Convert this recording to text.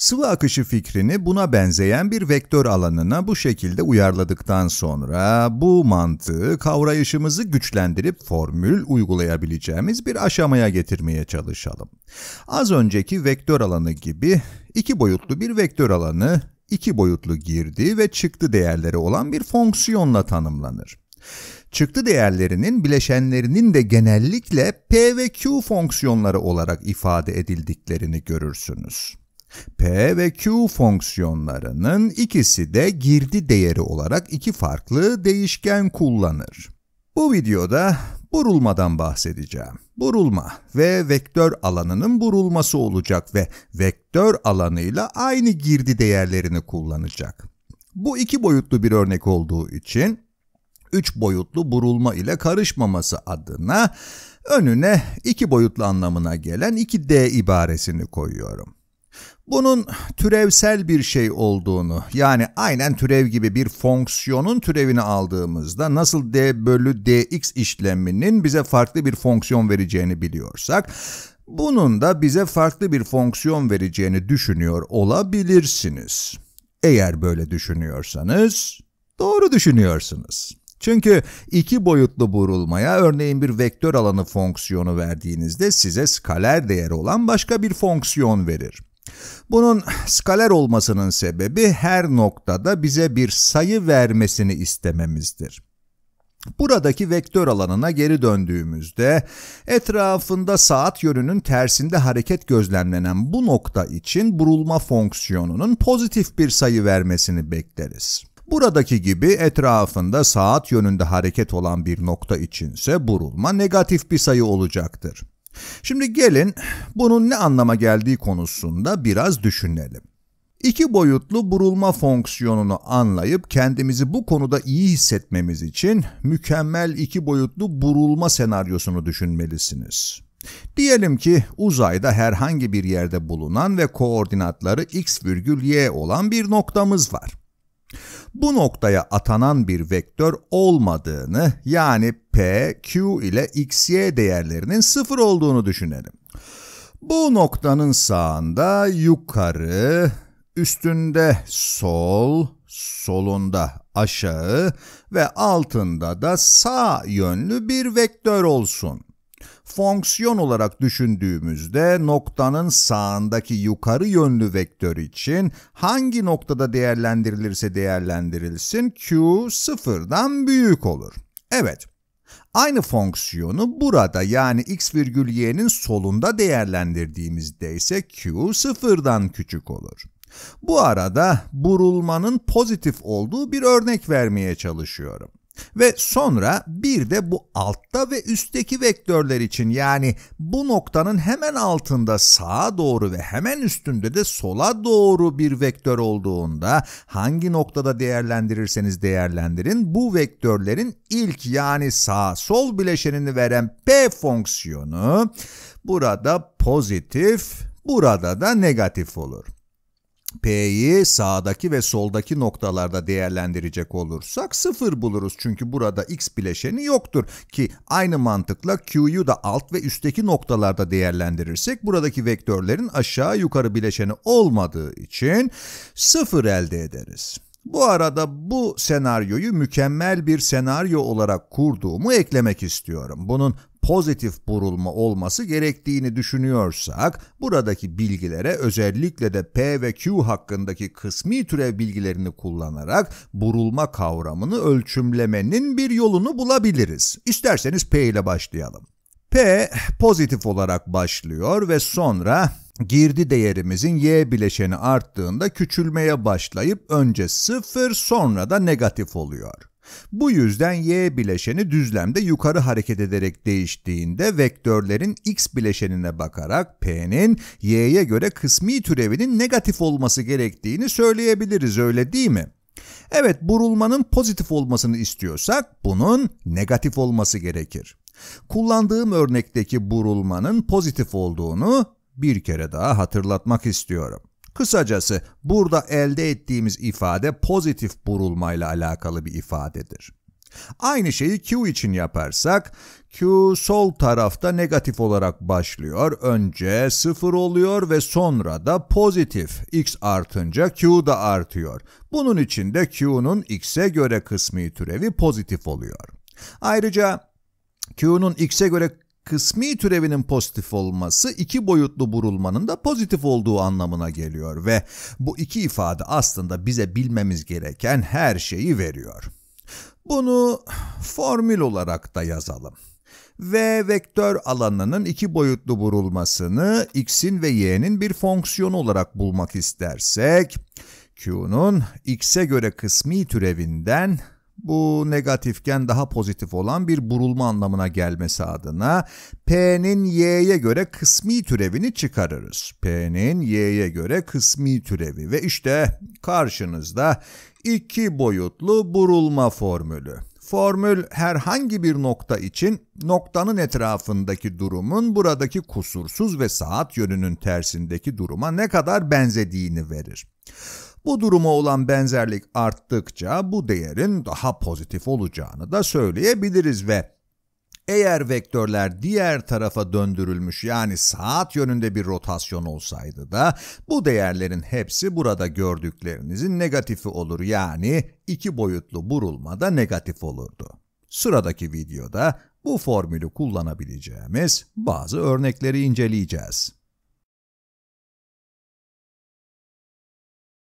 Sıvı akışı fikrini buna benzeyen bir vektör alanına bu şekilde uyarladıktan sonra bu mantığı kavrayışımızı güçlendirip formül uygulayabileceğimiz bir aşamaya getirmeye çalışalım. Az önceki vektör alanı gibi iki boyutlu bir vektör alanı iki boyutlu girdi ve çıktı değerleri olan bir fonksiyonla tanımlanır. Çıktı değerlerinin bileşenlerinin de genellikle p ve q fonksiyonları olarak ifade edildiklerini görürsünüz. P ve Q fonksiyonlarının ikisi de girdi değeri olarak iki farklı değişken kullanır. Bu videoda burulmadan bahsedeceğim. Burulma ve vektör alanının burulması olacak ve vektör alanıyla aynı girdi değerlerini kullanacak. Bu iki boyutlu bir örnek olduğu için üç boyutlu burulma ile karışmaması adına önüne iki boyutlu anlamına gelen 2D ibaresini koyuyorum. Bunun türevsel bir şey olduğunu yani aynen türev gibi bir fonksiyonun türevini aldığımızda nasıl d bölü dx işleminin bize farklı bir fonksiyon vereceğini biliyorsak bunun da bize farklı bir fonksiyon vereceğini düşünüyor olabilirsiniz. Eğer böyle düşünüyorsanız doğru düşünüyorsunuz. Çünkü iki boyutlu burulmaya örneğin bir vektör alanı fonksiyonu verdiğinizde size skaler değeri olan başka bir fonksiyon verir. Bunun skaler olmasının sebebi her noktada bize bir sayı vermesini istememizdir. Buradaki vektör alanına geri döndüğümüzde etrafında saat yönünün tersinde hareket gözlemlenen bu nokta için burulma fonksiyonunun pozitif bir sayı vermesini bekleriz. Buradaki gibi etrafında saat yönünde hareket olan bir nokta içinse burulma negatif bir sayı olacaktır. Şimdi gelin bunun ne anlama geldiği konusunda biraz düşünelim. İki boyutlu burulma fonksiyonunu anlayıp kendimizi bu konuda iyi hissetmemiz için mükemmel iki boyutlu burulma senaryosunu düşünmelisiniz. Diyelim ki uzayda herhangi bir yerde bulunan ve koordinatları x virgül y olan bir noktamız var. Bu noktaya atanan bir vektör olmadığını yani P, Q ile xy değerlerinin sıfır olduğunu düşünelim. Bu noktanın sağında yukarı, üstünde sol, solunda aşağı ve altında da sağ yönlü bir vektör olsun. Fonksiyon olarak düşündüğümüzde noktanın sağındaki yukarı yönlü vektör için hangi noktada değerlendirilirse değerlendirilsin Q sıfırdan büyük olur. Evet, Aynı fonksiyonu burada yani x virgül y'nin solunda değerlendirdiğimizde ise q sıfırdan küçük olur. Bu arada burulmanın pozitif olduğu bir örnek vermeye çalışıyorum. Ve sonra bir de bu altta ve üstteki vektörler için yani bu noktanın hemen altında sağa doğru ve hemen üstünde de sola doğru bir vektör olduğunda hangi noktada değerlendirirseniz değerlendirin bu vektörlerin ilk yani sağ sol bileşenini veren p fonksiyonu burada pozitif burada da negatif olur. P'yi sağdaki ve soldaki noktalarda değerlendirecek olursak sıfır buluruz. Çünkü burada x bileşeni yoktur ki aynı mantıkla Q'yu da alt ve üstteki noktalarda değerlendirirsek buradaki vektörlerin aşağı yukarı bileşeni olmadığı için sıfır elde ederiz. Bu arada bu senaryoyu mükemmel bir senaryo olarak kurduğumu eklemek istiyorum. Bunun pozitif burulma olması gerektiğini düşünüyorsak, buradaki bilgilere özellikle de P ve Q hakkındaki kısmi türev bilgilerini kullanarak burulma kavramını ölçümlemenin bir yolunu bulabiliriz. İsterseniz P ile başlayalım. P pozitif olarak başlıyor ve sonra girdi değerimizin y bileşeni arttığında küçülmeye başlayıp önce sıfır sonra da negatif oluyor. Bu yüzden y bileşeni düzlemde yukarı hareket ederek değiştiğinde vektörlerin x bileşenine bakarak p'nin y'ye göre kısmi türevinin negatif olması gerektiğini söyleyebiliriz öyle değil mi? Evet burulmanın pozitif olmasını istiyorsak bunun negatif olması gerekir. Kullandığım örnekteki burulmanın pozitif olduğunu bir kere daha hatırlatmak istiyorum. Kısacası burada elde ettiğimiz ifade pozitif burulmayla alakalı bir ifadedir. Aynı şeyi Q için yaparsak, Q sol tarafta negatif olarak başlıyor, önce 0 oluyor ve sonra da pozitif. X artınca Q da artıyor. Bunun için de Q'nun X'e göre kısmi türevi pozitif oluyor. Ayrıca Q'nun X'e göre kısmi türevinin pozitif olması iki boyutlu burulmanın da pozitif olduğu anlamına geliyor ve bu iki ifade aslında bize bilmemiz gereken her şeyi veriyor. Bunu formül olarak da yazalım. V vektör alanının iki boyutlu burulmasını x'in ve y'nin bir fonksiyonu olarak bulmak istersek, Q'nun x'e göre kısmi türevinden bu negatifken daha pozitif olan bir burulma anlamına gelmesi adına P'nin Y'ye göre kısmi türevini çıkarırız. P'nin Y'ye göre kısmi türevi ve işte karşınızda iki boyutlu burulma formülü. Formül herhangi bir nokta için noktanın etrafındaki durumun buradaki kusursuz ve saat yönünün tersindeki duruma ne kadar benzediğini verir. Bu duruma olan benzerlik arttıkça bu değerin daha pozitif olacağını da söyleyebiliriz ve eğer vektörler diğer tarafa döndürülmüş yani saat yönünde bir rotasyon olsaydı da bu değerlerin hepsi burada gördüklerinizin negatifi olur yani iki boyutlu burulmada negatif olurdu. Sıradaki videoda bu formülü kullanabileceğimiz bazı örnekleri inceleyeceğiz.